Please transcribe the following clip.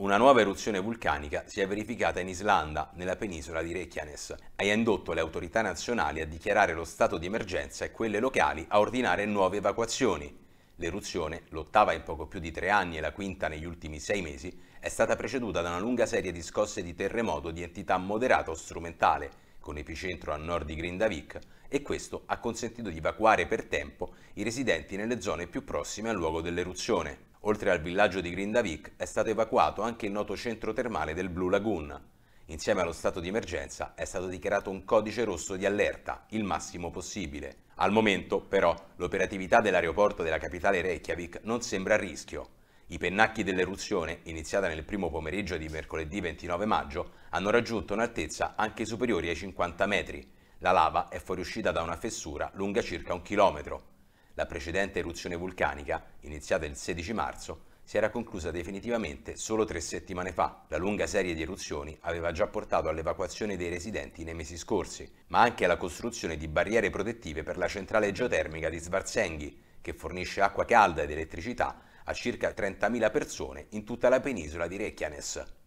Una nuova eruzione vulcanica si è verificata in Islanda, nella penisola di Reykjanes, e ha indotto le autorità nazionali a dichiarare lo stato di emergenza e quelle locali a ordinare nuove evacuazioni. L'eruzione, l'ottava in poco più di tre anni e la quinta negli ultimi sei mesi, è stata preceduta da una lunga serie di scosse di terremoto di entità moderata o strumentale, con epicentro a nord di Grindavik, e questo ha consentito di evacuare per tempo i residenti nelle zone più prossime al luogo dell'eruzione. Oltre al villaggio di Grindavik è stato evacuato anche il noto centro termale del Blue Lagoon. Insieme allo stato di emergenza è stato dichiarato un codice rosso di allerta, il massimo possibile. Al momento, però, l'operatività dell'aeroporto della capitale Reykjavik non sembra a rischio. I pennacchi dell'eruzione, iniziata nel primo pomeriggio di mercoledì 29 maggio, hanno raggiunto un'altezza anche superiore ai 50 metri. La lava è fuoriuscita da una fessura lunga circa un chilometro. La precedente eruzione vulcanica, iniziata il 16 marzo, si era conclusa definitivamente solo tre settimane fa. La lunga serie di eruzioni aveva già portato all'evacuazione dei residenti nei mesi scorsi, ma anche alla costruzione di barriere protettive per la centrale geotermica di Svarsenghi, che fornisce acqua calda ed elettricità a circa 30.000 persone in tutta la penisola di Reykjanes.